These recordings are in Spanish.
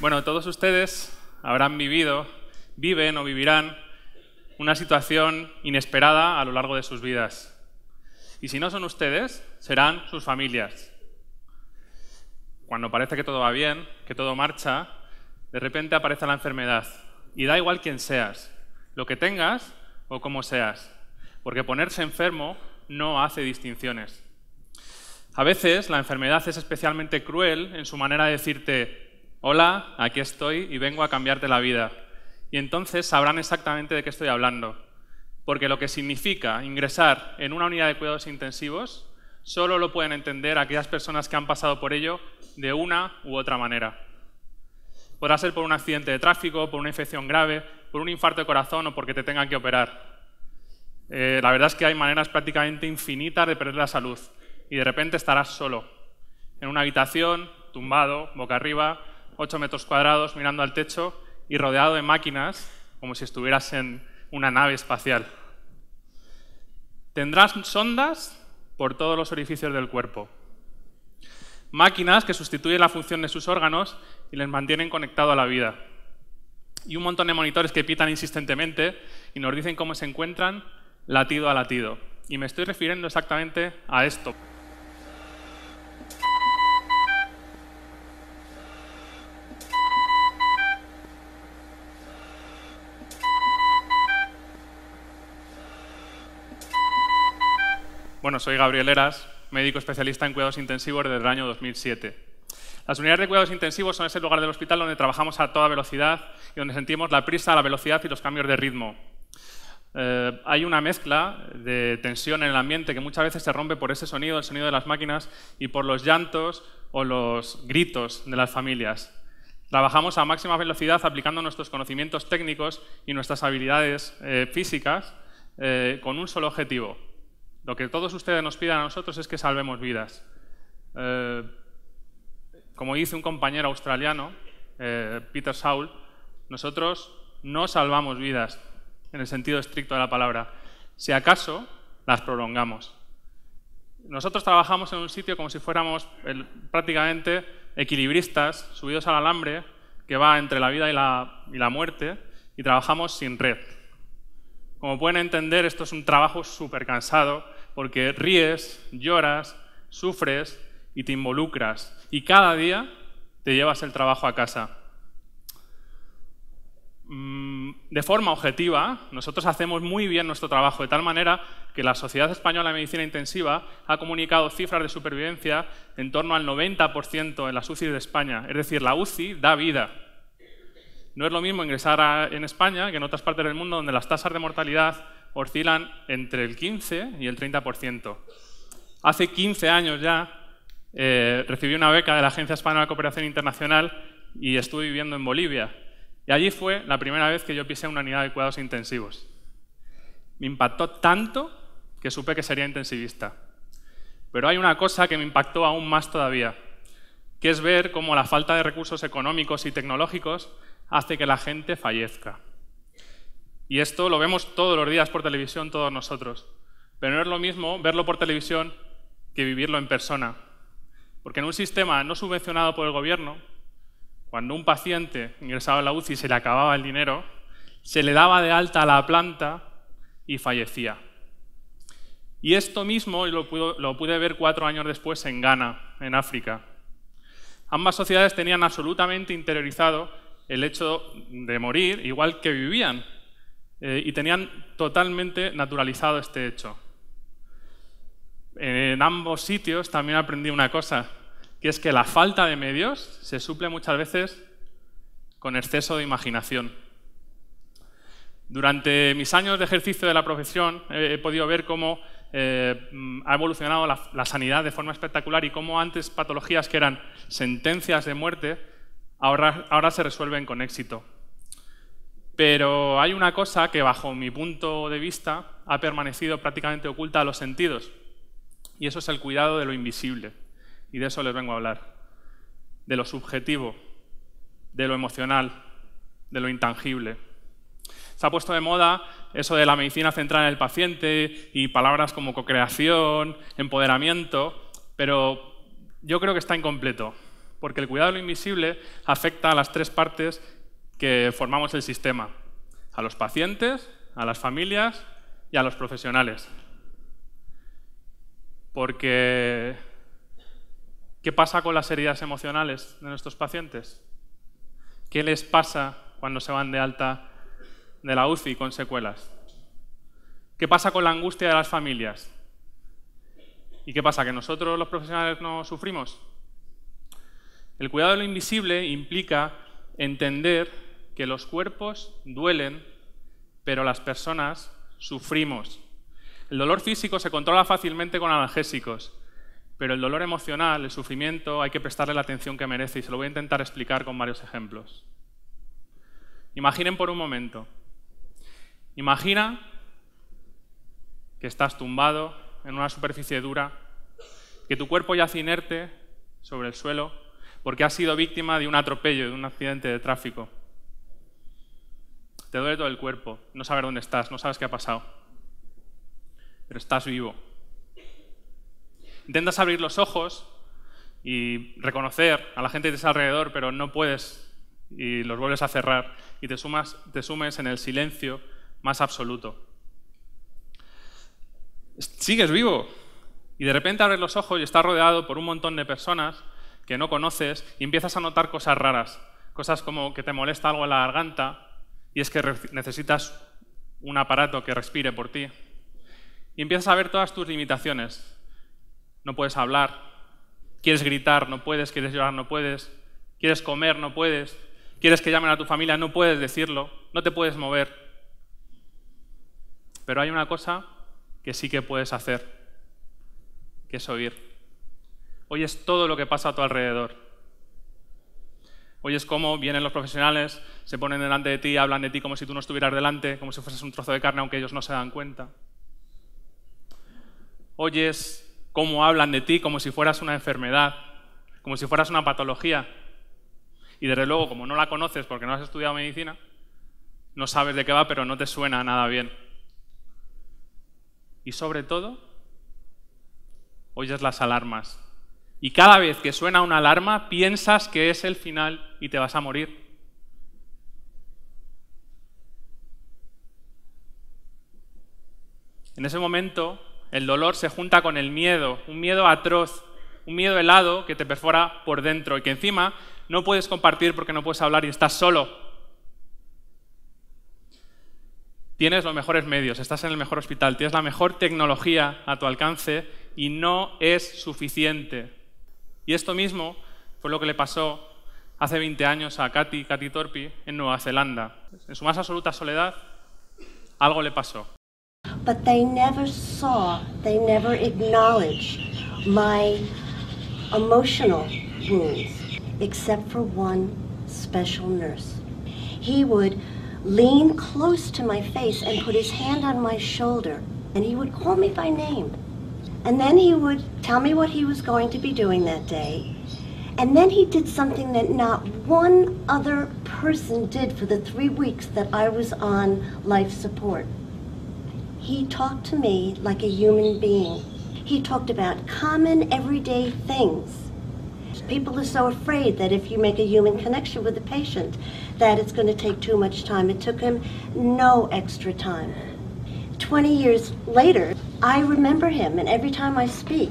Bueno, todos ustedes habrán vivido, viven o vivirán una situación inesperada a lo largo de sus vidas. Y si no son ustedes, serán sus familias. Cuando parece que todo va bien, que todo marcha, de repente aparece la enfermedad. Y da igual quién seas, lo que tengas o cómo seas, porque ponerse enfermo no hace distinciones. A veces la enfermedad es especialmente cruel en su manera de decirte, hola, aquí estoy y vengo a cambiarte la vida. Y entonces sabrán exactamente de qué estoy hablando. Porque lo que significa ingresar en una unidad de cuidados intensivos solo lo pueden entender aquellas personas que han pasado por ello de una u otra manera. Podrá ser por un accidente de tráfico, por una infección grave, por un infarto de corazón o porque te tengan que operar. Eh, la verdad es que hay maneras prácticamente infinitas de perder la salud y de repente estarás solo, en una habitación, tumbado, boca arriba, 8 metros cuadrados mirando al techo y rodeado de máquinas como si estuvieras en una nave espacial. Tendrás sondas por todos los orificios del cuerpo. Máquinas que sustituyen la función de sus órganos y les mantienen conectado a la vida. Y un montón de monitores que pitan insistentemente y nos dicen cómo se encuentran latido a latido. Y me estoy refiriendo exactamente a esto. Bueno, soy Gabriel Eras, médico especialista en cuidados intensivos desde el año 2007. Las unidades de cuidados intensivos son ese lugar del hospital donde trabajamos a toda velocidad y donde sentimos la prisa, la velocidad y los cambios de ritmo. Eh, hay una mezcla de tensión en el ambiente que muchas veces se rompe por ese sonido, el sonido de las máquinas y por los llantos o los gritos de las familias. Trabajamos a máxima velocidad aplicando nuestros conocimientos técnicos y nuestras habilidades eh, físicas eh, con un solo objetivo, lo que todos ustedes nos pidan a nosotros es que salvemos vidas. Eh, como dice un compañero australiano, eh, Peter Saul, nosotros no salvamos vidas en el sentido estricto de la palabra. Si acaso, las prolongamos. Nosotros trabajamos en un sitio como si fuéramos prácticamente equilibristas, subidos al alambre, que va entre la vida y la muerte, y trabajamos sin red. Como pueden entender, esto es un trabajo súper cansado porque ríes, lloras, sufres y te involucras. Y cada día te llevas el trabajo a casa. Mm, de forma objetiva, nosotros hacemos muy bien nuestro trabajo, de tal manera que la Sociedad Española de Medicina Intensiva ha comunicado cifras de supervivencia en torno al 90% en las UCI de España. Es decir, la UCI da vida. No es lo mismo ingresar en España que en otras partes del mundo donde las tasas de mortalidad oscilan entre el 15 y el 30%. Hace 15 años ya eh, recibí una beca de la Agencia Española de Cooperación Internacional y estuve viviendo en Bolivia. Y allí fue la primera vez que yo pisé una unidad de cuidados intensivos. Me impactó tanto que supe que sería intensivista. Pero hay una cosa que me impactó aún más todavía, que es ver cómo la falta de recursos económicos y tecnológicos hace que la gente fallezca. Y esto lo vemos todos los días por televisión, todos nosotros. Pero no es lo mismo verlo por televisión que vivirlo en persona. Porque en un sistema no subvencionado por el gobierno, cuando un paciente ingresaba a la UCI y se le acababa el dinero, se le daba de alta a la planta y fallecía. Y esto mismo lo, pude, lo pude ver cuatro años después en Ghana, en África. Ambas sociedades tenían absolutamente interiorizado el hecho de morir igual que vivían eh, y tenían totalmente naturalizado este hecho. En ambos sitios también aprendí una cosa, que es que la falta de medios se suple muchas veces con exceso de imaginación. Durante mis años de ejercicio de la profesión eh, he podido ver cómo eh, ha evolucionado la, la sanidad de forma espectacular y cómo antes patologías que eran sentencias de muerte ahora, se resuelven con éxito. Pero hay una cosa que bajo mi punto de vista ha permanecido prácticamente oculta a los sentidos, y eso es el cuidado de lo invisible. Y de eso les vengo a hablar. De lo subjetivo, de lo emocional, de lo intangible. Se ha puesto de moda eso de la medicina centrada en el paciente y palabras como cocreación, empoderamiento, pero yo creo que está incompleto porque el cuidado de lo invisible afecta a las tres partes que formamos el sistema, a los pacientes, a las familias y a los profesionales. Porque, ¿qué pasa con las heridas emocionales de nuestros pacientes? ¿Qué les pasa cuando se van de alta de la UCI con secuelas? ¿Qué pasa con la angustia de las familias? ¿Y qué pasa? ¿Que nosotros los profesionales no sufrimos? El cuidado de lo invisible implica entender que los cuerpos duelen, pero las personas sufrimos. El dolor físico se controla fácilmente con analgésicos, pero el dolor emocional, el sufrimiento, hay que prestarle la atención que merece y se lo voy a intentar explicar con varios ejemplos. Imaginen por un momento. Imagina que estás tumbado en una superficie dura, que tu cuerpo yace inerte sobre el suelo porque has sido víctima de un atropello, de un accidente de tráfico. Te duele todo el cuerpo, no sabes dónde estás, no sabes qué ha pasado, pero estás vivo. Intentas abrir los ojos y reconocer a la gente que está alrededor, pero no puedes y los vuelves a cerrar y te, sumas, te sumes en el silencio más absoluto. Sigues vivo y de repente abres los ojos y estás rodeado por un montón de personas que no conoces y empiezas a notar cosas raras, cosas como que te molesta algo en la garganta y es que necesitas un aparato que respire por ti. Y empiezas a ver todas tus limitaciones. No puedes hablar, quieres gritar, no puedes, quieres llorar, no puedes, quieres comer, no puedes, quieres que llamen a tu familia, no puedes decirlo, no te puedes mover. Pero hay una cosa que sí que puedes hacer, que es oír oyes todo lo que pasa a tu alrededor. Oyes cómo vienen los profesionales, se ponen delante de ti, hablan de ti como si tú no estuvieras delante, como si fueras un trozo de carne, aunque ellos no se dan cuenta. Oyes cómo hablan de ti como si fueras una enfermedad, como si fueras una patología. Y desde luego, como no la conoces porque no has estudiado medicina, no sabes de qué va, pero no te suena nada bien. Y sobre todo, oyes las alarmas y cada vez que suena una alarma, piensas que es el final y te vas a morir. En ese momento, el dolor se junta con el miedo, un miedo atroz, un miedo helado que te perfora por dentro y que encima no puedes compartir porque no puedes hablar y estás solo. Tienes los mejores medios, estás en el mejor hospital, tienes la mejor tecnología a tu alcance y no es suficiente. Y esto mismo fue lo que le pasó hace 20 años a Katy, Katy Torpi, en Nueva Zelanda. En su más absoluta soledad, algo le pasó. But they never saw, they never acknowledged my emotional wounds, except for one special nurse. He would lean close to my face and put his hand on my shoulder, and he would call me by name. And then he would tell me what he was going to be doing that day. And then he did something that not one other person did for the three weeks that I was on life support. He talked to me like a human being. He talked about common everyday things people are so afraid that if you make a human connection with a patient that it's going to take too much time it took him no extra time 20 years later I remember him, and every time I speak,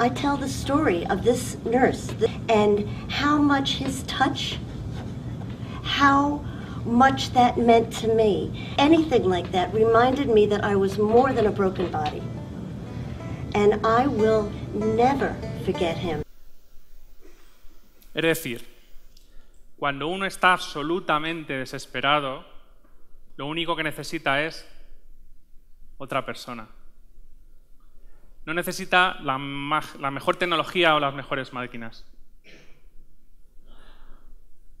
I tell the story of this nurse and how much his touch, how much that meant to me. Anything like that reminded me that I was more than a broken body. And I will never forget him. Es decir, cuando uno está absolutamente desesperado, lo único que necesita es otra persona. No necesita la, mejor tecnología o las mejores máquinas.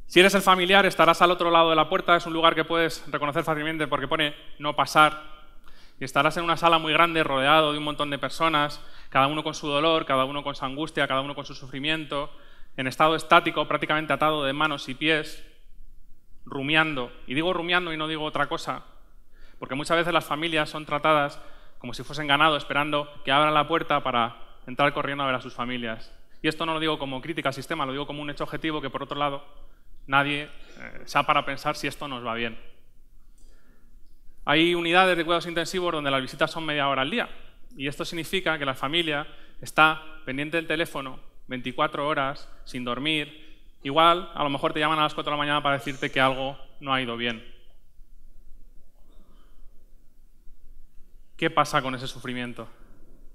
Si eres el familiar, estarás al otro lado de la puerta, es un lugar que puedes reconocer fácilmente porque pone no pasar. Y estarás en una sala muy grande, rodeado de un montón de personas, cada uno con su dolor, cada uno con su angustia, cada uno con su sufrimiento, en estado estático, prácticamente atado de manos y pies, rumiando. Y digo rumiando y no digo otra cosa, porque muchas veces las familias son tratadas como si fuesen ganado, esperando que abran la puerta para entrar corriendo a ver a sus familias. Y esto no lo digo como crítica al sistema, lo digo como un hecho objetivo que, por otro lado, nadie eh, sabe para pensar si esto nos va bien. Hay unidades de cuidados intensivos donde las visitas son media hora al día. Y esto significa que la familia está pendiente del teléfono 24 horas, sin dormir. Igual, a lo mejor te llaman a las 4 de la mañana para decirte que algo no ha ido bien. ¿Qué pasa con ese sufrimiento?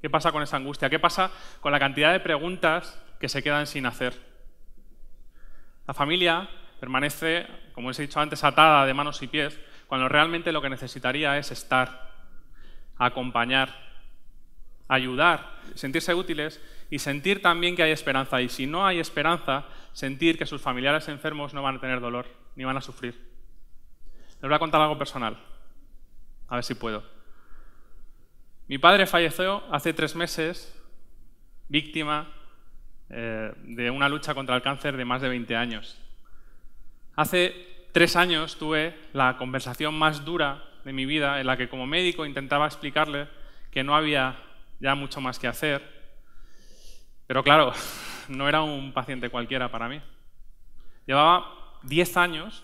¿Qué pasa con esa angustia? ¿Qué pasa con la cantidad de preguntas que se quedan sin hacer? La familia permanece, como os he dicho antes, atada de manos y pies, cuando realmente lo que necesitaría es estar, acompañar, ayudar, sentirse útiles y sentir también que hay esperanza. Y si no hay esperanza, sentir que sus familiares enfermos no van a tener dolor, ni van a sufrir. Les voy a contar algo personal, a ver si puedo. Mi padre falleció hace tres meses, víctima eh, de una lucha contra el cáncer de más de 20 años. Hace tres años tuve la conversación más dura de mi vida en la que como médico intentaba explicarle que no había ya mucho más que hacer, pero claro, no era un paciente cualquiera para mí. Llevaba 10 años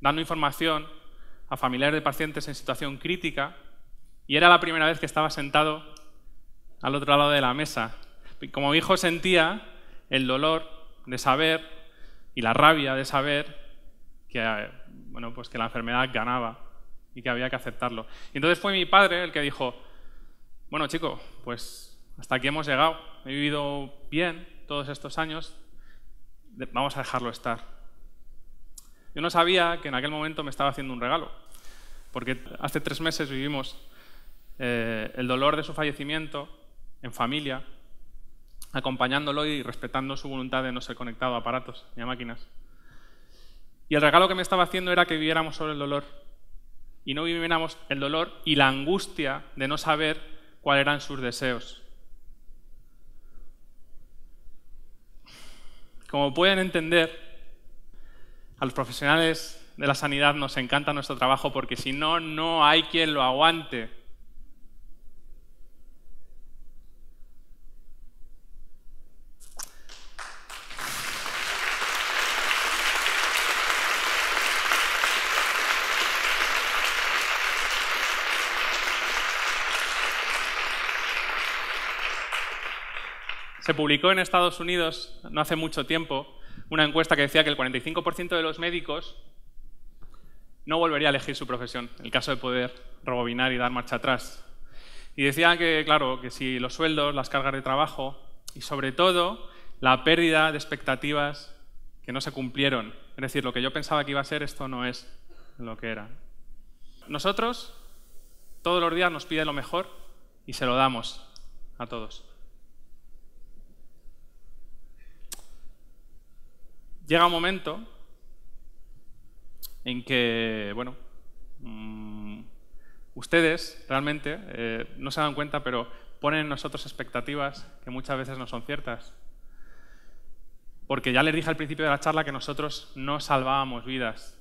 dando información a familiares de pacientes en situación crítica y era la primera vez que estaba sentado al otro lado de la mesa. Como mi hijo sentía el dolor de saber y la rabia de saber que, eh, bueno, pues que la enfermedad ganaba y que había que aceptarlo. Y entonces fue mi padre el que dijo, bueno chico, pues hasta aquí hemos llegado, he vivido bien todos estos años, vamos a dejarlo estar. Yo no sabía que en aquel momento me estaba haciendo un regalo, porque hace tres meses vivimos eh, el dolor de su fallecimiento en familia, acompañándolo y respetando su voluntad de no ser conectado a aparatos ni a máquinas. Y el regalo que me estaba haciendo era que viviéramos sobre el dolor y no viviéramos el dolor y la angustia de no saber cuáles eran sus deseos. Como pueden entender, a los profesionales de la sanidad nos encanta nuestro trabajo porque si no, no hay quien lo aguante. Se publicó en Estados Unidos no hace mucho tiempo una encuesta que decía que el 45% de los médicos no volvería a elegir su profesión, el caso de poder rebobinar y dar marcha atrás. Y decía que, claro, que si los sueldos, las cargas de trabajo y sobre todo la pérdida de expectativas que no se cumplieron. Es decir, lo que yo pensaba que iba a ser, esto no es lo que era. Nosotros todos los días nos pide lo mejor y se lo damos a todos. llega un momento en que, bueno, mm, ustedes realmente eh, no se dan cuenta, pero ponen en nosotros expectativas que muchas veces no son ciertas. Porque ya les dije al principio de la charla que nosotros no salvábamos vidas.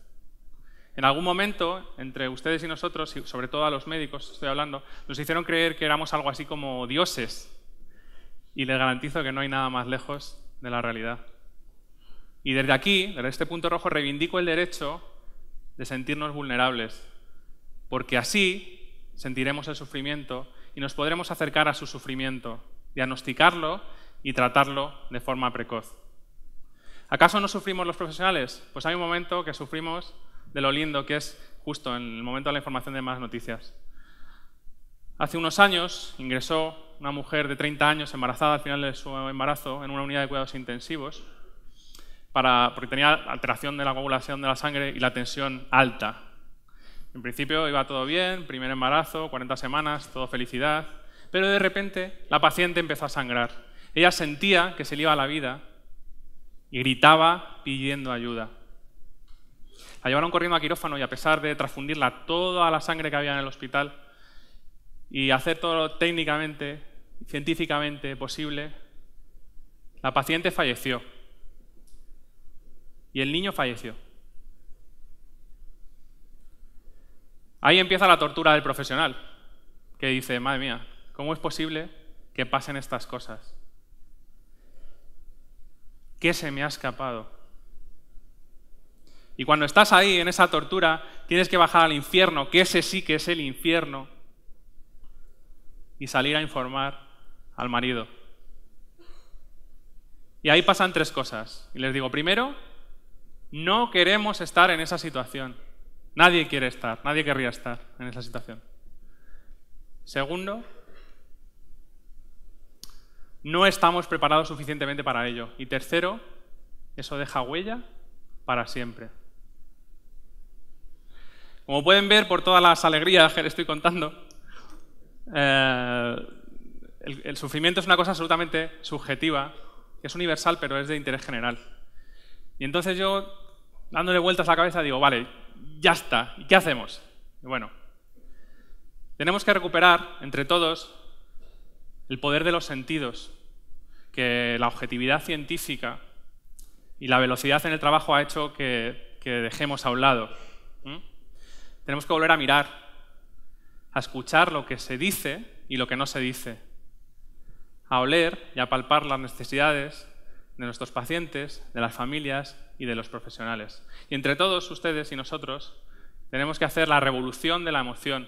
En algún momento, entre ustedes y nosotros, y sobre todo a los médicos, estoy hablando, nos hicieron creer que éramos algo así como dioses. Y les garantizo que no hay nada más lejos de la realidad. Y desde aquí, desde este punto rojo, reivindico el derecho de sentirnos vulnerables, porque así sentiremos el sufrimiento y nos podremos acercar a su sufrimiento, diagnosticarlo y tratarlo de forma precoz. ¿Acaso no sufrimos los profesionales? Pues hay un momento que sufrimos de lo lindo, que es justo en el momento de la información de más noticias. Hace unos años ingresó una mujer de 30 años embarazada al final de su embarazo en una unidad de cuidados intensivos porque tenía alteración de la coagulación de la sangre y la tensión alta. En principio iba todo bien, primer embarazo, 40 semanas, todo felicidad, pero de repente la paciente empezó a sangrar. Ella sentía que se le iba la vida y gritaba pidiendo ayuda. La llevaron corriendo a quirófano y a pesar de transfundirla toda la sangre que había en el hospital y hacer todo técnicamente, científicamente posible, la paciente falleció y el niño falleció. Ahí empieza la tortura del profesional, que dice, madre mía, ¿cómo es posible que pasen estas cosas? ¿Qué se me ha escapado? Y cuando estás ahí en esa tortura, tienes que bajar al infierno, que ese sí que es el infierno, y salir a informar al marido. Y ahí pasan tres cosas. Y les digo, primero, no queremos estar en esa situación. Nadie quiere estar, nadie querría estar en esa situación. Segundo, no estamos preparados suficientemente para ello. Y tercero, eso deja huella para siempre. Como pueden ver por todas las alegrías que les estoy contando, eh, el sufrimiento es una cosa absolutamente subjetiva, es universal pero es de interés general. Y entonces yo, dándole vueltas a la cabeza, digo, vale, ya está, ¿y qué hacemos? bueno, tenemos que recuperar entre todos el poder de los sentidos, que la objetividad científica y la velocidad en el trabajo ha hecho que, dejemos a un lado. Tenemos que volver a mirar, a escuchar lo que se dice y lo que no se dice, a oler y a palpar las necesidades de nuestros pacientes, de las familias y de los profesionales. Y entre todos ustedes y nosotros tenemos que hacer la revolución de la emoción.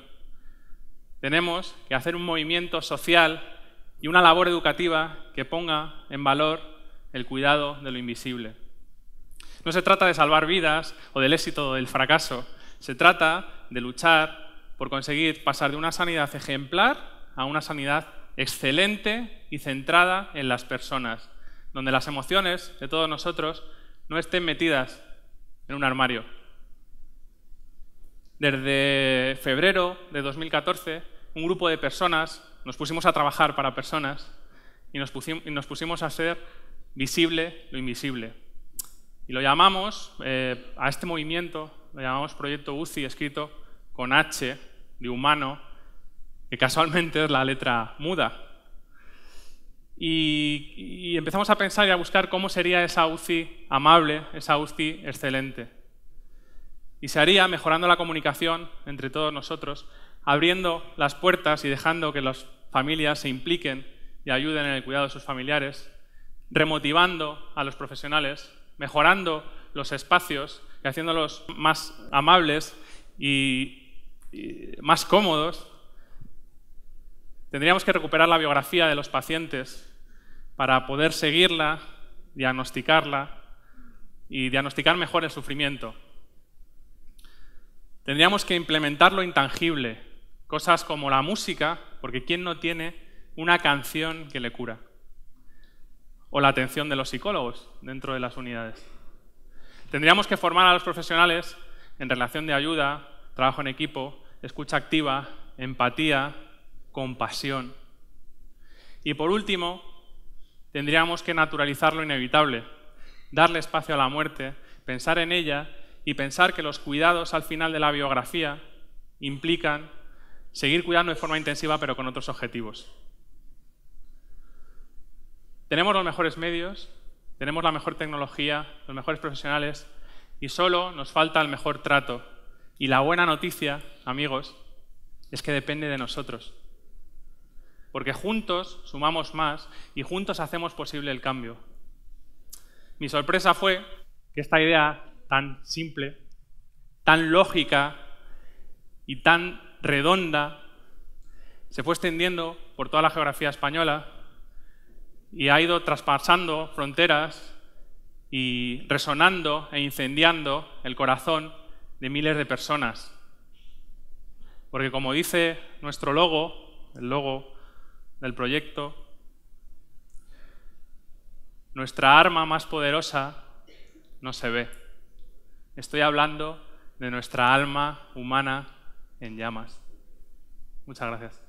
Tenemos que hacer un movimiento social y una labor educativa que ponga en valor el cuidado de lo invisible. No se trata de salvar vidas o del éxito o del fracaso, se trata de luchar por conseguir pasar de una sanidad ejemplar a una sanidad excelente y centrada en las personas, donde las emociones de todos nosotros no estén metidas en un armario. Desde febrero de 2014, un grupo de personas nos pusimos a trabajar para personas y nos, pusimos a ser visible lo invisible. Y lo llamamos, eh, a este movimiento, lo llamamos Proyecto UCI, escrito con H de humano, que casualmente es la letra muda y, empezamos a pensar y a buscar cómo sería esa UCI amable, esa UCI excelente. Y se haría mejorando la comunicación entre todos nosotros, abriendo las puertas y dejando que las familias se impliquen y ayuden en el cuidado de sus familiares, remotivando a los profesionales, mejorando los espacios y haciéndolos más amables y más cómodos. Tendríamos que recuperar la biografía de los pacientes para poder seguirla, diagnosticarla y diagnosticar mejor el sufrimiento. Tendríamos que implementar lo intangible, cosas como la música, porque ¿quién no tiene una canción que le cura? O la atención de los psicólogos dentro de las unidades. Tendríamos que formar a los profesionales en relación de ayuda, trabajo en equipo, escucha activa, empatía, compasión. Y por último, Tendríamos que naturalizar lo inevitable, darle espacio a la muerte, pensar en ella y pensar que los cuidados al final de la biografía implican seguir cuidando de forma intensiva pero con otros objetivos. Tenemos los mejores medios, tenemos la mejor tecnología, los mejores profesionales y solo nos falta el mejor trato. Y la buena noticia, amigos, es que depende de nosotros porque juntos sumamos más y juntos hacemos posible el cambio. Mi sorpresa fue que esta idea tan simple, tan lógica y tan redonda se fue extendiendo por toda la geografía española y ha ido traspasando fronteras y resonando e incendiando el corazón de miles de personas. Porque como dice nuestro logo, el logo del proyecto. Nuestra arma más poderosa no se ve. Estoy hablando de nuestra alma humana en llamas. Muchas gracias.